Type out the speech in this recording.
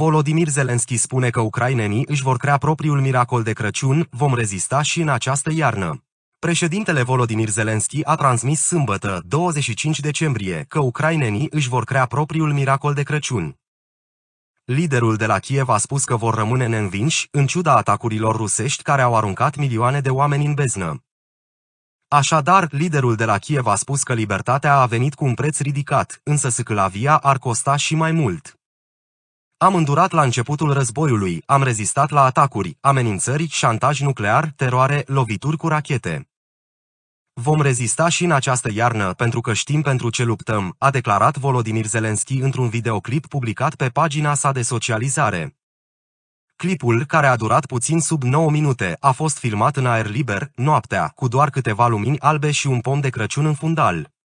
Volodimir Zelensky spune că ucrainenii își vor crea propriul miracol de Crăciun, vom rezista și în această iarnă. Președintele Volodimir Zelensky a transmis sâmbătă, 25 decembrie, că ucrainenii își vor crea propriul miracol de Crăciun. Liderul de la Kiev a spus că vor rămâne neînvinși, în ciuda atacurilor rusești care au aruncat milioane de oameni în beznă. Așadar, liderul de la Kiev a spus că libertatea a venit cu un preț ridicat, însă Sclavia ar costa și mai mult. Am îndurat la începutul războiului, am rezistat la atacuri, amenințări, șantaj nuclear, teroare, lovituri cu rachete. Vom rezista și în această iarnă pentru că știm pentru ce luptăm, a declarat Volodimir Zelenski într-un videoclip publicat pe pagina sa de socializare. Clipul, care a durat puțin sub 9 minute, a fost filmat în aer liber, noaptea, cu doar câteva lumini albe și un pom de Crăciun în fundal.